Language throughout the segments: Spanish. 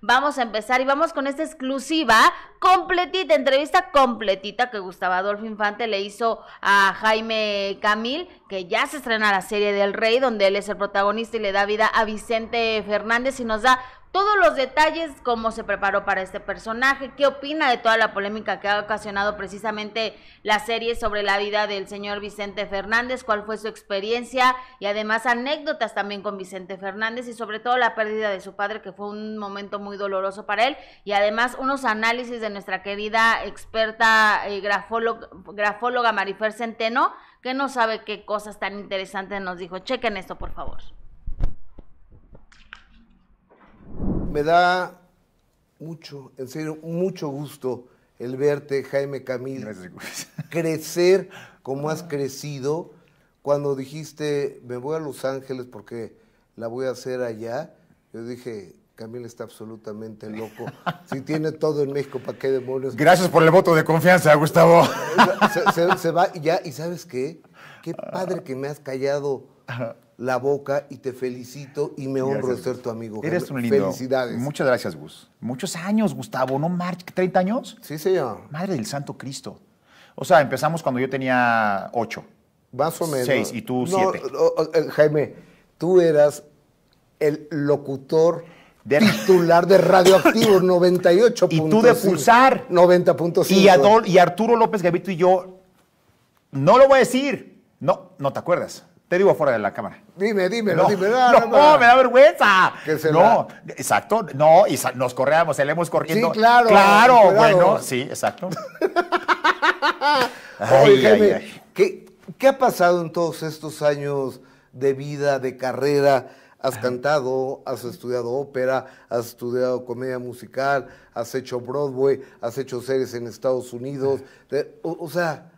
vamos a empezar y vamos con esta exclusiva completita, entrevista completita que Gustavo Adolfo Infante le hizo a Jaime Camil, que ya se estrena la serie del Rey, donde él es el protagonista y le da vida a Vicente Fernández y nos da todos los detalles, cómo se preparó para este personaje, qué opina de toda la polémica que ha ocasionado precisamente la serie sobre la vida del señor Vicente Fernández, cuál fue su experiencia y además anécdotas también con Vicente Fernández y sobre todo la pérdida de su padre, que fue un momento muy doloroso para él, y además unos análisis de nuestra querida experta y eh, grafóloga Marifer Centeno, que no sabe qué cosas tan interesantes nos dijo. Chequen esto, por favor. Me da mucho, en serio, mucho gusto el verte, Jaime Camil, crecer como has crecido. Cuando dijiste, me voy a Los Ángeles porque la voy a hacer allá, yo dije, Camil está absolutamente loco. Si tiene todo en México, ¿para qué demonios? Gracias por el voto de confianza, Gustavo. Se, va ya, y ¿sabes qué? Qué padre que me has callado la boca y te felicito y me honro de ser tu amigo. Eres tu un Felicidades. Muchas gracias, Gus. Muchos años, Gustavo, ¿no? ¿30 años? Sí, señor. Madre del Santo Cristo. O sea, empezamos cuando yo tenía 8. Más o menos. 6 y tú 7. Eh, Jaime, tú eras el locutor de... titular de Radioactivo 98. Y tú de Pulsar. 90.5. Y, y Arturo López Gavito y yo, no lo voy a decir. No, no te acuerdas. Te digo fuera de la cámara. Dime, dime, dime. Ah, no, no, me da vergüenza. No, exacto. No, y nos correamos, salimos corriendo. Sí, claro. Claro, bueno, sí, exacto. ay, Oye, ¿Qué, ha pasado en todos estos años de vida, de carrera? Has cantado, has estudiado ópera, has estudiado comedia musical, has hecho Broadway, has hecho series en Estados Unidos. o sea,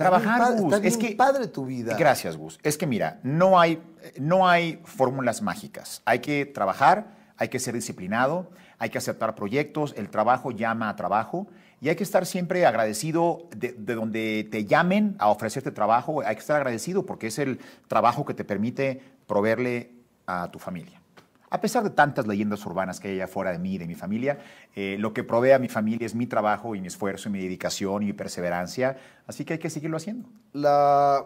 Trabajar, Gus. es que, padre tu vida. Gracias, Gus. Es que mira, no hay, no hay fórmulas mágicas. Hay que trabajar, hay que ser disciplinado, hay que aceptar proyectos, el trabajo llama a trabajo y hay que estar siempre agradecido de, donde te llamen a ofrecerte trabajo, hay que estar agradecido porque es el trabajo que te permite proveerle a tu familia. A pesar de tantas leyendas urbanas que hay allá de mí y de mi familia, eh, lo que provee a mi familia es mi trabajo y mi esfuerzo y mi dedicación y mi perseverancia, así que hay que seguirlo haciendo. La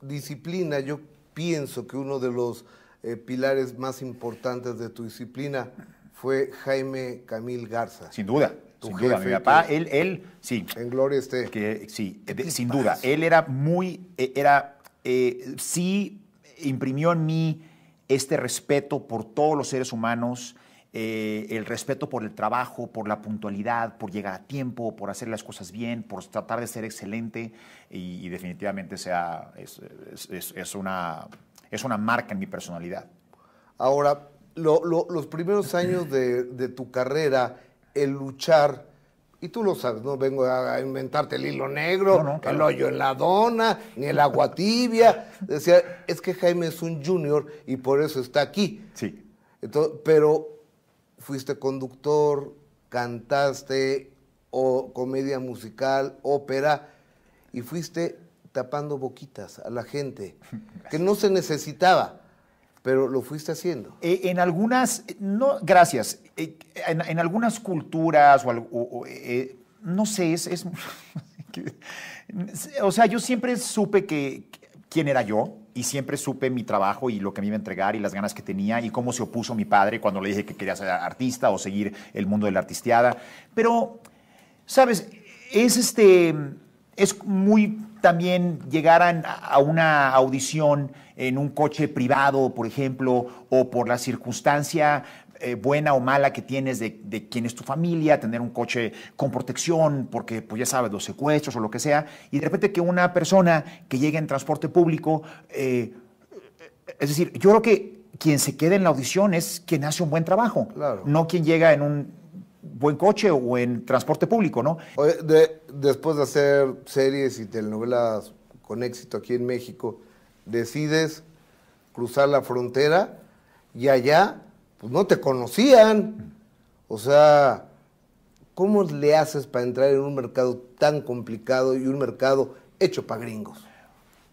disciplina, yo pienso que uno de los eh, pilares más importantes de tu disciplina fue Jaime Camil Garza. Sin duda. Tu mi papá, él, él, sí. En gloria esté. Que, sí, sin duda. Él era muy, eh, era, sí imprimió en mí este respeto por todos los seres humanos, eh, el respeto por el trabajo, por la puntualidad, por llegar a tiempo, por hacer las cosas bien, por tratar de ser excelente y, definitivamente sea, es, una, es una marca en mi personalidad. Ahora, los primeros años de tu carrera, el luchar y tú lo sabes, no vengo a inventarte el hilo negro, el hoyo en la dona, ni el agua tibia. Decía, es que Jaime es un junior y por eso está aquí. Sí. pero fuiste conductor, cantaste, o comedia musical, ópera, y fuiste tapando boquitas a la gente, que no se necesitaba pero lo fuiste haciendo. Eh, en algunas, eh, no, gracias, eh, en, algunas culturas o, no sé, es, o sea, yo siempre supe quién era yo y siempre supe mi trabajo y lo que me iba a entregar y las ganas que tenía y cómo se opuso mi padre cuando le dije que quería ser artista o seguir el mundo de la artisteada, pero, sabes, es este, es muy también llegaran a una audición en un coche privado, por ejemplo, o por la circunstancia eh, buena o mala que tienes de, quién es tu familia, tener un coche con protección, porque pues ya sabes, los secuestros o lo que sea, y de repente que una persona que llega en transporte público, eh, es decir, yo creo que quien se queda en la audición es quien hace un buen trabajo, no quien llega en un buen coche o en transporte público, ¿no? después de hacer series y telenovelas con éxito aquí en México, decides cruzar la frontera y allá pues, no te conocían. O sea, ¿cómo le haces para entrar en un mercado tan complicado y un mercado hecho para gringos?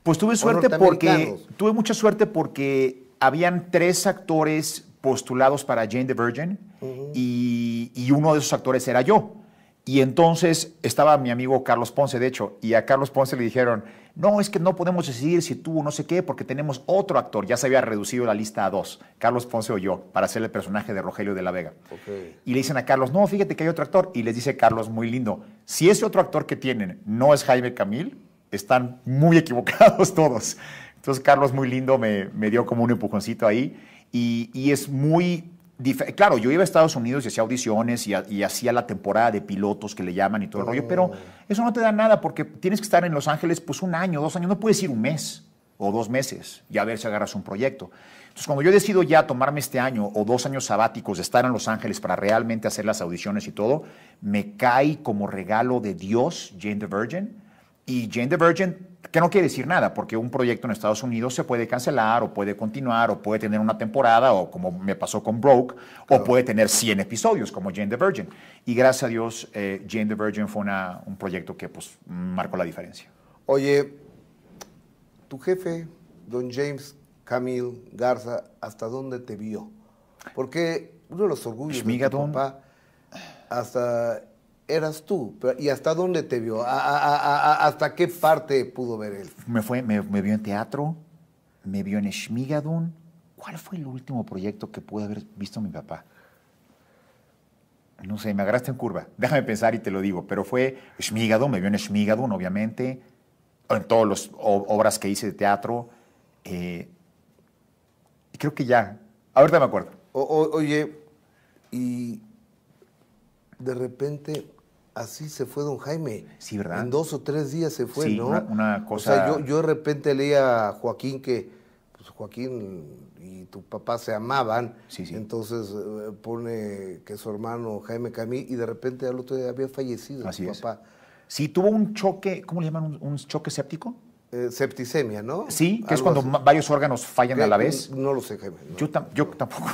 Pues tuve suerte porque tuve mucha suerte porque habían tres actores postulados para Jane the Virgin y, uno de esos actores era yo. Y entonces estaba mi amigo Carlos Ponce, de hecho, y a Carlos Ponce le dijeron, no, es que no podemos decidir si tú o no sé qué, porque tenemos otro actor. Ya se había reducido la lista a dos, Carlos Ponce o yo, para hacer el personaje de Rogelio de la Vega. Y le dicen a Carlos, no, fíjate que hay otro actor. Y les dice Carlos, muy lindo, si ese otro actor que tienen no es Jaime Camil, están muy equivocados todos. Entonces Carlos, muy lindo, me, me dio como un empujoncito ahí. Y, y es muy claro, yo iba a Estados Unidos y hacía audiciones y, hacía la temporada de pilotos que le llaman y todo el rollo, pero oh. eso no te da nada porque tienes que estar en Los Ángeles pues un año, dos años, no puedes ir un mes o dos meses y a ver si agarras un proyecto. Entonces, cuando yo decido ya tomarme este año o dos años sabáticos de estar en Los Ángeles para realmente hacer las audiciones y todo, me cae como regalo de Dios Jane the Virgin. Y Jane the Virgin que no quiere decir nada, porque un proyecto en Estados Unidos se puede cancelar o puede continuar o puede tener una temporada o como me pasó con Broke, o puede tener 100 episodios como Jane the Virgin. Y gracias a Dios, eh, Jane the Virgin fue un proyecto que pues, marcó la diferencia. Oye, tu jefe, don James Camille Garza, ¿hasta dónde te vio? Porque uno de los orgullos de papá, hasta eras tú? ¿Y hasta dónde te vio? ¿A, hasta qué parte pudo ver él? Me, fue, me, vio en teatro, me vio en Schmigadun. ¿Cuál fue el último proyecto que pude haber visto mi papá? No sé, me agarraste en curva. Déjame pensar y te lo digo. Pero fue Schmigadun, me vio en Schmigadun, obviamente. En todas las obras que hice de teatro. Eh, y creo que ya. Ahorita me acuerdo. oye, y de repente Así se fue don Jaime. Sí, ¿verdad? En dos o tres días se fue, ¿no? Una, cosa. O sea, yo, de repente leía a Joaquín que, pues Joaquín y tu papá se amaban. Sí, sí. Entonces eh, pone que su hermano Jaime Camí y de repente al otro día había fallecido Así su papá. Sí, tuvo un choque, ¿cómo le llaman? ¿Un, choque séptico? Eh, septicemia, ¿no? Sí, que es cuando varios órganos fallan a la vez. Mm, no lo sé, Jaime. yo, tampoco.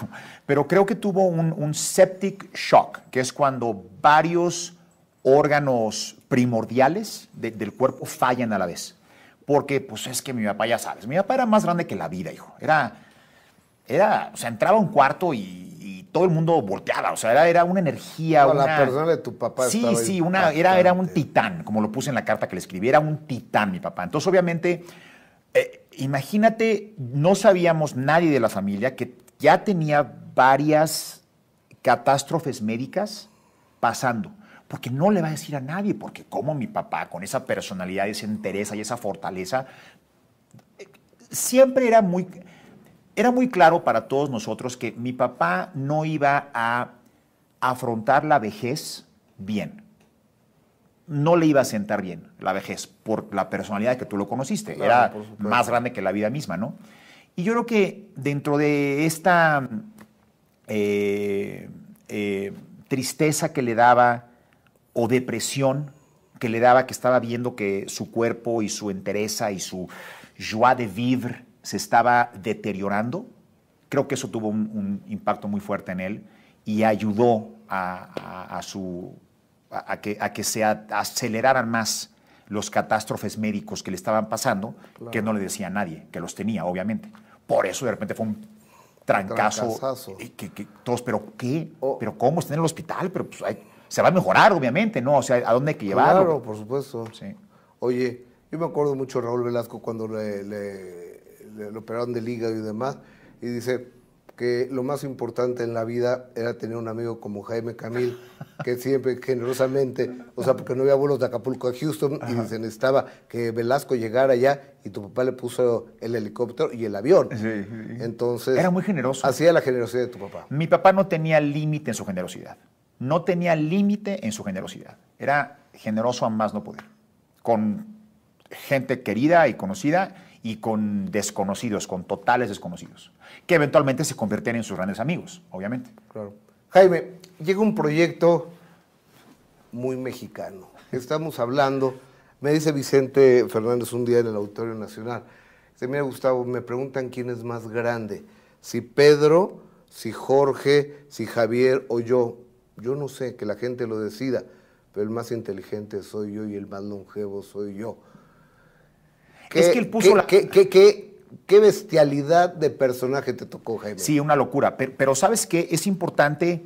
Pero creo que tuvo un, un septic shock, que es cuando varios órganos primordiales del cuerpo fallan a la vez. Porque, pues es que mi papá, ya sabes, mi papá era más grande que la vida, hijo. Era, era o sea, entraba a un cuarto y, todo el mundo volteaba, o sea, era, era una energía. Con La persona de tu papá. Sí, sí, una, era, era un titán, como lo puse en la carta que le escribí, era un titán mi papá. Entonces, obviamente, eh, imagínate, no sabíamos nadie de la familia que ya tenía varias catástrofes médicas pasando porque no le va a decir a nadie, porque como mi papá, con esa personalidad, esa entereza y esa fortaleza, siempre era muy, era muy claro para todos nosotros que mi papá no iba a afrontar la vejez bien. No le iba a sentar bien la vejez por la personalidad que tú lo conociste. era más grande que la vida misma, ¿no? Y yo creo que dentro de esta eh, eh, tristeza que le daba o depresión que le daba que estaba viendo que su cuerpo y su entereza y su joie de vivre se estaba deteriorando. Creo que eso tuvo un, impacto muy fuerte en él y ayudó a, su, que, a que se aceleraran más los catástrofes médicos que le estaban pasando, que no le decía a nadie, que los tenía, obviamente. Por eso de repente fue un trancazo. que, todos, pero qué, pero cómo está en el hospital, pero pues hay se va a mejorar, obviamente, ¿no? O sea, ¿a dónde hay que llevarlo? Claro, por supuesto. Sí. Oye, yo me acuerdo mucho de Raúl Velasco cuando le, operaron de hígado y demás, y dice que lo más importante en la vida era tener un amigo como Jaime Camil, que siempre generosamente, o sea, porque no había vuelos de Acapulco a Houston y se necesitaba que Velasco llegara allá y tu papá le puso el helicóptero y el avión. Entonces... Era muy generoso. Hacía la generosidad de tu papá. Mi papá no tenía límite en su generosidad no tenía límite en su generosidad. Era generoso a más no poder, con gente querida y conocida y con desconocidos, con totales desconocidos, que eventualmente se convertían en sus grandes amigos, obviamente. Claro. Jaime, llega un proyecto muy mexicano. Estamos hablando, me dice Vicente Fernández un día en el Auditorio Nacional, dice, mira Gustavo, me preguntan quién es más grande, si Pedro, si Jorge, si Javier o yo. Yo no sé, que la gente lo decida, pero el más inteligente soy yo y el más longevo soy yo. es que él puso qué, la... Qué, bestialidad de personaje te tocó, Jaime? Sí, una locura. Pero, ¿sabes qué? Es importante...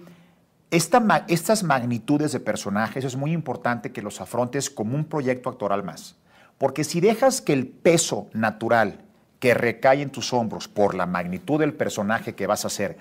estas magnitudes de personajes es muy importante que los afrontes como un proyecto actoral más. Porque si dejas que el peso natural que recae en tus hombros por la magnitud del personaje que vas a hacer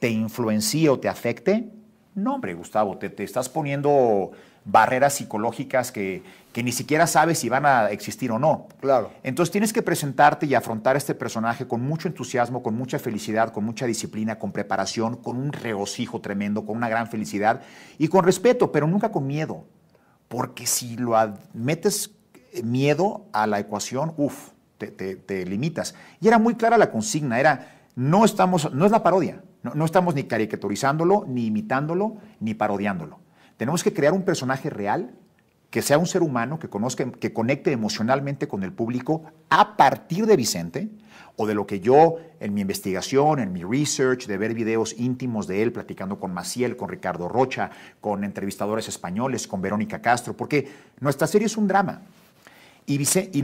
te influencie o te afecte, no, hombre, Gustavo, te, estás poniendo barreras psicológicas que, que, ni siquiera sabes si van a existir o no. Claro. Entonces tienes que presentarte y afrontar a este personaje con mucho entusiasmo, con mucha felicidad, con mucha disciplina, con preparación, con un regocijo tremendo, con una gran felicidad y con respeto, pero nunca con miedo. Porque si lo metes eh, miedo a la ecuación, uff, te limitas. Y era muy clara la consigna, era no estamos, no es la parodia, no, estamos ni caricaturizándolo, ni imitándolo, ni parodiándolo. Tenemos que crear un personaje real que sea un ser humano que conozca, que conecte emocionalmente con el público a partir de Vicente o de lo que yo en mi investigación, en mi research, de ver videos íntimos de él platicando con Maciel, con Ricardo Rocha, con entrevistadores españoles, con Verónica Castro, porque nuestra serie es un drama y,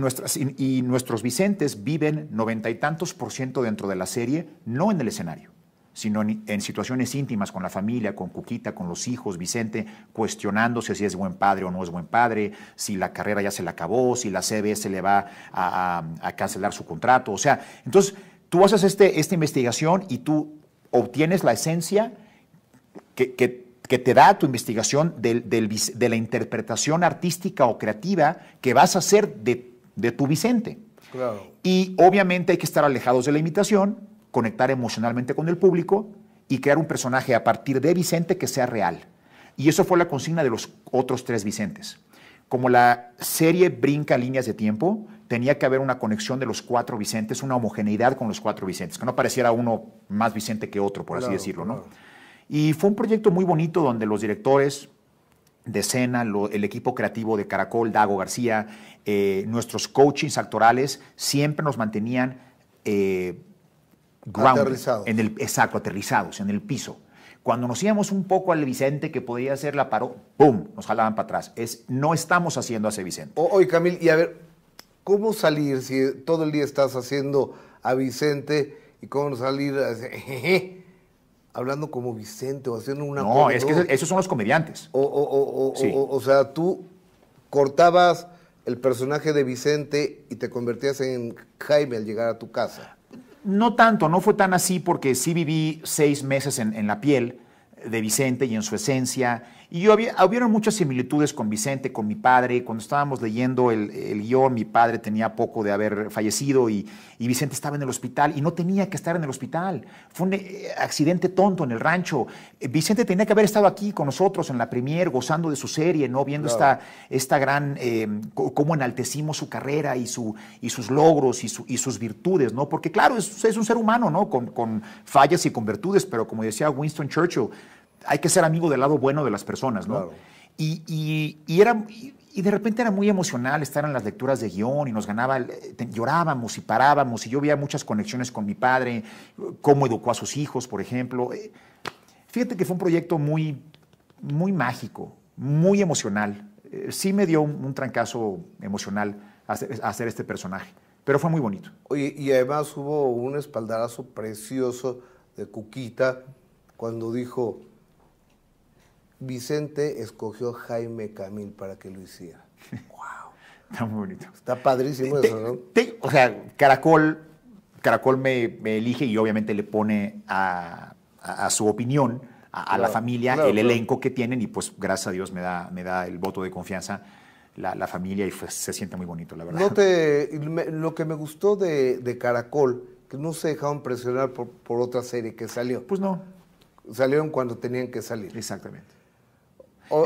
nuestros Vicentes viven noventa y tantos por ciento dentro de la serie, no en el escenario, sino en, situaciones íntimas con la familia, con Cuquita, con los hijos, Vicente, cuestionándose si es buen padre o no es buen padre, si la carrera ya se le acabó, si la CBS le va a, cancelar su contrato. O sea, entonces tú haces este, esta investigación y tú obtienes la esencia que que te da tu investigación de la interpretación artística o creativa que vas a hacer de, tu Vicente. Y obviamente hay que estar alejados de la imitación, conectar emocionalmente con el público y crear un personaje a partir de Vicente que sea real. Y eso fue la consigna de los otros tres Vicentes. Como la serie brinca líneas de tiempo, tenía que haber una conexión de los cuatro Vicentes, una homogeneidad con los cuatro Vicentes, que no pareciera uno más Vicente que otro, por así decirlo, ¿no? Y fue un proyecto muy bonito donde los directores de escena, el equipo creativo de Caracol, Dago García, eh, nuestros coachings actorales siempre nos mantenían eh, aterrizados. En el, exacto, aterrizados, en el piso. Cuando nos íbamos un poco al Vicente, que podía hacer la paro, ¡pum! Nos jalaban para atrás. Es, no estamos haciendo a ese Vicente. oye, Camil, y a ver, ¿cómo salir si todo el día estás haciendo a Vicente y cómo salir? A ese, hablando como Vicente o haciendo una... No, es que esos son los comediantes. O, sea, tú cortabas el personaje de Vicente y te convertías en Jaime al llegar a tu casa. No tanto, no fue tan así porque sí viví seis meses en, en la piel de Vicente y en su esencia y había, hubieron muchas similitudes con Vicente, con mi padre. Cuando estábamos leyendo el, guión, mi padre tenía poco de haber fallecido y, Vicente estaba en el hospital y no tenía que estar en el hospital. Fue un eh, accidente tonto en el rancho. Eh, Vicente tenía que haber estado aquí con nosotros en la premier, gozando de su serie, ¿no? Viendo esta, esta gran, eh, cómo enaltecimos su carrera y, su, y sus logros y, sus virtudes, ¿no? Porque claro, es, es un ser humano, ¿no? Con, con fallas y con virtudes, pero como decía Winston Churchill, hay que ser amigo del lado bueno de las personas, ¿no? Y, era, y de repente era muy emocional estar en las lecturas de guión y nos ganaba, eh, llorábamos y parábamos y yo veía muchas conexiones con mi padre, cómo educó a sus hijos, por ejemplo. Eh, fíjate que fue un proyecto muy, muy mágico, muy emocional. Eh, sí me dio un, trancazo emocional hacer, este personaje, pero fue muy bonito. y además hubo un espaldarazo precioso de Cuquita cuando dijo, Vicente escogió Jaime Camil para que lo hiciera. ¡Wow! Está muy bonito. Está padrísimo eso, o sea, Caracol, Caracol me, elige y obviamente le pone a, su opinión, a, la familia, el elenco que tienen y pues gracias a Dios me da, me da el voto de confianza la, familia y pues, se siente muy bonito, la verdad. No te, lo que me gustó de, Caracol, que no se dejaron presionar por, por otra serie que salió. Pues no. Salieron cuando tenían que salir. Exactamente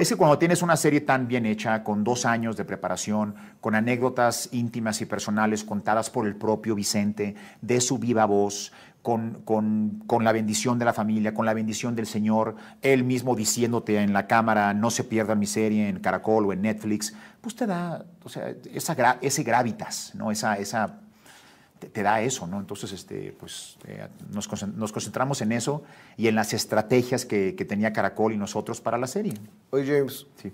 es que cuando tienes una serie tan bien hecha, con dos años de preparación, con anécdotas íntimas y personales contadas por el propio Vicente, de su viva voz, con, con, la bendición de la familia, con la bendición del Señor, él mismo diciéndote en la cámara, no se pierda mi serie en Caracol o en Netflix, pues te da o sea, ese gravitas, ¿no? esa, esa te, da eso, ¿no? Entonces, este, pues eh, nos, concentramos en eso y en las estrategias que, tenía Caracol y nosotros para la serie. Oye, James, sí.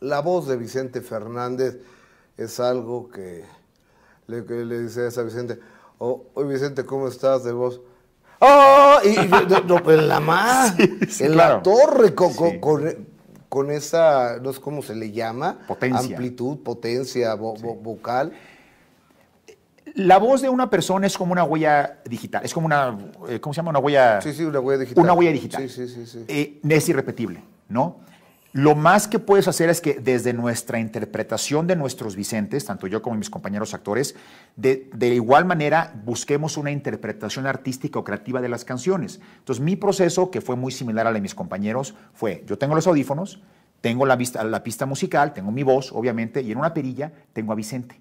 la voz de Vicente Fernández es algo que le, que dices a Vicente, oh, oye, Vicente, ¿cómo estás de voz? ¡Oh! Y, en la más, en la torre, con, esa, no sé cómo se le llama, potencia. amplitud, potencia vocal. La voz de una persona es como una huella digital, es como una, eh, ¿cómo se llama? Una huella... Sí, sí, una huella digital. Una huella digital. Sí, sí, sí. Eh, es irrepetible, ¿no? Lo más que puedes hacer es que desde nuestra interpretación de nuestros Vicentes, tanto yo como mis compañeros actores, de, igual manera busquemos una interpretación artística o creativa de las canciones. Entonces mi proceso, que fue muy similar al de mis compañeros, fue yo tengo los audífonos, tengo la pista musical, tengo mi voz, obviamente, y en una perilla tengo a Vicente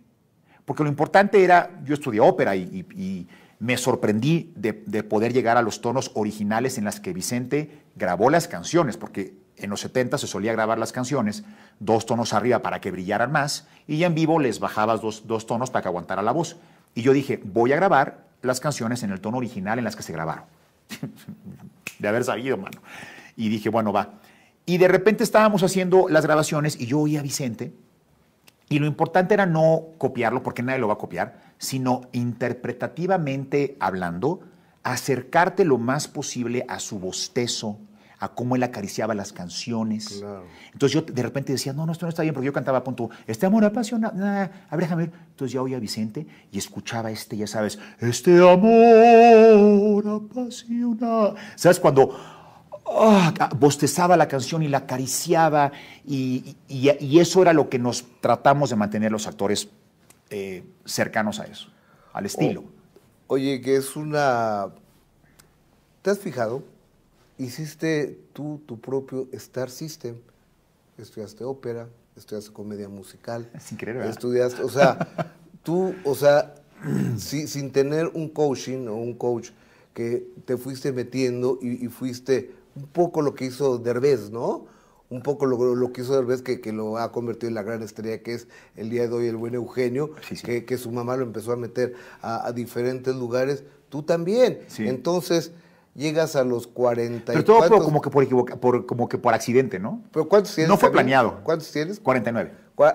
porque lo importante era, yo estudié ópera y, me sorprendí de, poder llegar a los tonos originales en las que Vicente grabó las canciones, porque en los 70 se solía grabar las canciones dos tonos arriba para que brillaran más, y en vivo les bajabas dos, dos tonos para que aguantara la voz. Y yo dije, voy a grabar las canciones en el tono original en las que se grabaron. de haber sabido, mano. Y dije, bueno, va. Y de repente estábamos haciendo las grabaciones y yo oía a Vicente y lo importante era no copiarlo, porque nadie lo va a copiar, sino interpretativamente hablando, acercarte lo más posible a su bostezo, a cómo él acariciaba las canciones. Entonces yo de repente decía, no, no, esto no está bien, porque yo cantaba a punto, este amor apasiona. a ver, déjame ver. Entonces ya oía a Vicente y escuchaba este, ya sabes, este amor apasionado. ¿Sabes? Cuando Ah, bostezaba la canción y la acariciaba y, eso era lo que nos tratamos de mantener los actores eh, cercanos a eso, al oh, estilo. oye, que es una... ¿Te has fijado? Hiciste tú tu propio Star System, estudiaste ópera, estudiaste comedia musical. Es increíble, ¿verdad? Estudiaste, o sea, tú, o sea, sin tener un coaching o un coach que te fuiste metiendo y fuiste un poco lo que hizo Derbez, ¿no? Un poco lo, que hizo Derbez, que, lo ha convertido en la gran estrella que es el día de hoy el buen Eugenio, Que, su mamá lo empezó a meter a, diferentes lugares, tú también. Entonces, llegas a los cuarenta. Pero todo fue como, que por, por, como que por accidente, ¿no? ¿Pero cuántos tienes? No fue planeado. ¿Cuántos tienes? 49.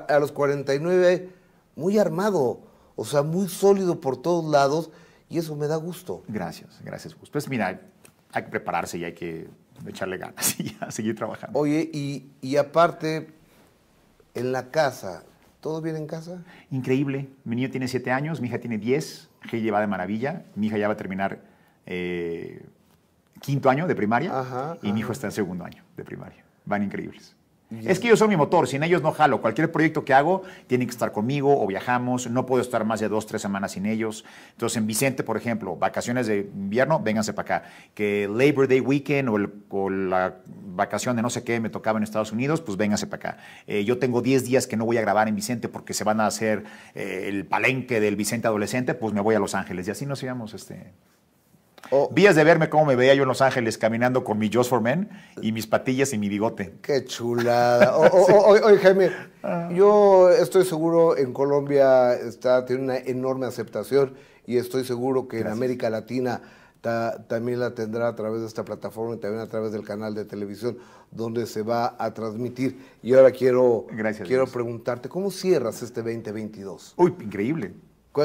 A los 49, muy armado, o sea, muy sólido por todos lados, y eso me da gusto. Gracias, gracias, Pues mira, hay que prepararse y hay que echarle ganas y a seguir trabajando. Oye, y, y aparte, en la casa, ¿Todo bien en casa? Increíble. Mi niño tiene 7 años, mi hija tiene 10. que lleva de maravilla. Mi hija ya va a terminar eh, quinto año de primaria y mi hijo está en segundo año de primaria. Van increíbles. Es que ellos son mi motor, sin ellos no jalo. Cualquier proyecto que hago tiene que estar conmigo o viajamos, no puedo estar más de dos, tres semanas sin ellos. Entonces en Vicente, por ejemplo, vacaciones de invierno, vénganse para acá. Que Labor Day Weekend o, la vacación de no sé qué me tocaba en Estados Unidos, pues vénganse para acá. Eh, yo tengo 10 días que no voy a grabar en Vicente porque se van a hacer eh, el palenque del Vicente Adolescente, pues me voy a Los Ángeles y así nos íbamos este, Vías de verme cómo me veía yo en Los Ángeles caminando con mi Just for y mis patillas y mi bigote. Qué chulada. Oye, Jaime, ah. yo estoy seguro en Colombia está, tiene una enorme aceptación y estoy seguro que en América Latina también la tendrá a través de esta plataforma y también a través del canal de televisión donde se va a transmitir. Y ahora quiero, quiero preguntarte, ¿cómo cierras este 2022? Uy, increíble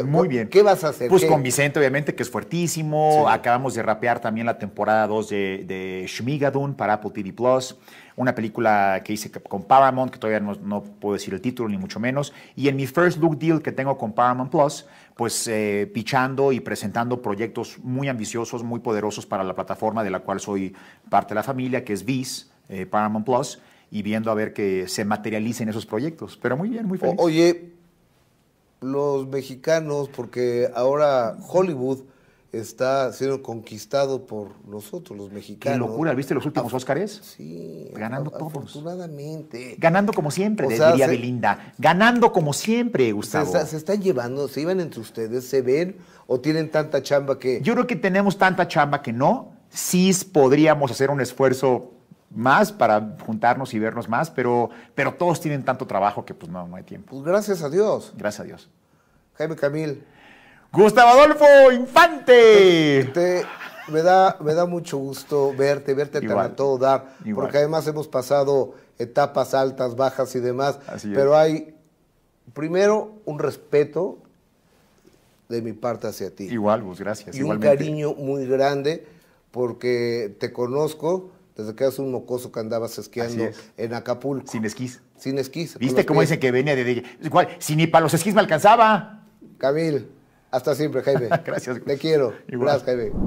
muy bien. ¿Qué vas a hacer? Pues con Vicente, obviamente, que es fuertísimo. Acabamos de rapear también la temporada 2 de, de Shmigadun para Apple TV Plus. Una película que hice con Paramount, que todavía no, puedo decir el título, ni mucho menos. Y en mi first look deal que tengo con Paramount Plus, pues eh, pichando y presentando proyectos muy ambiciosos, muy poderosos para la plataforma de la cual soy parte de la familia, que es Viz, eh, Paramount Plus, y viendo a ver que se materialicen esos proyectos. Pero muy bien, muy feliz. oye los mexicanos, porque ahora Hollywood está siendo conquistado por nosotros, los mexicanos. Qué locura, ¿viste los últimos Óscares? Sí. Ganando todos. Afortunadamente. Ganando como siempre, o sea, diría Belinda. Ganando como siempre, Gustavo. Se, se, están llevando, se iban entre ustedes, se ven o tienen tanta chamba que... Yo creo que tenemos tanta chamba que no. Sí podríamos hacer un esfuerzo más para juntarnos y vernos más, pero, pero todos tienen tanto trabajo que pues no, hay tiempo. Pues gracias a Dios. Gracias a Dios. Jaime Camil. Gustavo Adolfo Infante. me, da, me da mucho gusto verte, verte tan a todo dar, porque además hemos pasado etapas altas, bajas y demás, pero hay primero un respeto de mi parte hacia ti. Igual, pues gracias. Y un cariño muy grande porque te conozco desde que eras un mocoso que andabas esquiando en Acapulco. Sin esquís. Sin esquís. ¿Viste cómo dice que venía de... Igual, si ni para los esquís me alcanzaba. Camil, hasta siempre, Jaime. Gracias. Te quiero. Gracias, Jaime.